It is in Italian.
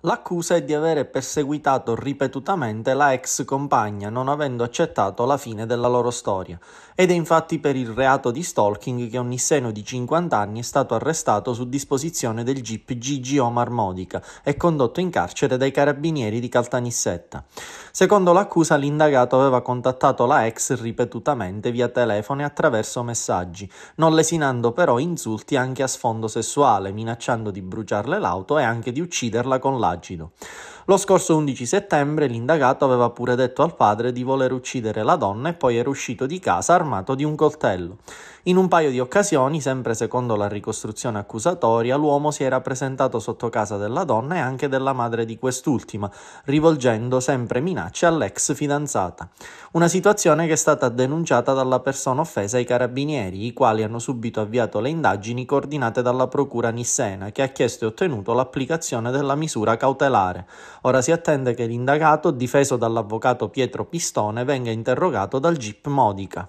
L'accusa è di avere perseguitato ripetutamente la ex compagna non avendo accettato la fine della loro storia ed è infatti per il reato di stalking che un nisseno di 50 anni è stato arrestato su disposizione del GIP Gigi Omar Modica e condotto in carcere dai carabinieri di Caltanissetta. Secondo l'accusa l'indagato aveva contattato la ex ripetutamente via telefono e attraverso messaggi, non lesinando però insulti anche a sfondo sessuale, minacciando di bruciarle l'auto e anche di ucciderla con la collagene. Lo scorso 11 settembre l'indagato aveva pure detto al padre di voler uccidere la donna e poi era uscito di casa armato di un coltello. In un paio di occasioni, sempre secondo la ricostruzione accusatoria, l'uomo si era presentato sotto casa della donna e anche della madre di quest'ultima, rivolgendo sempre minacce all'ex fidanzata. Una situazione che è stata denunciata dalla persona offesa ai carabinieri, i quali hanno subito avviato le indagini coordinate dalla procura Nissena, che ha chiesto e ottenuto l'applicazione della misura cautelare. Ora si attende che l'indagato, difeso dall'avvocato Pietro Pistone, venga interrogato dal GIP Modica.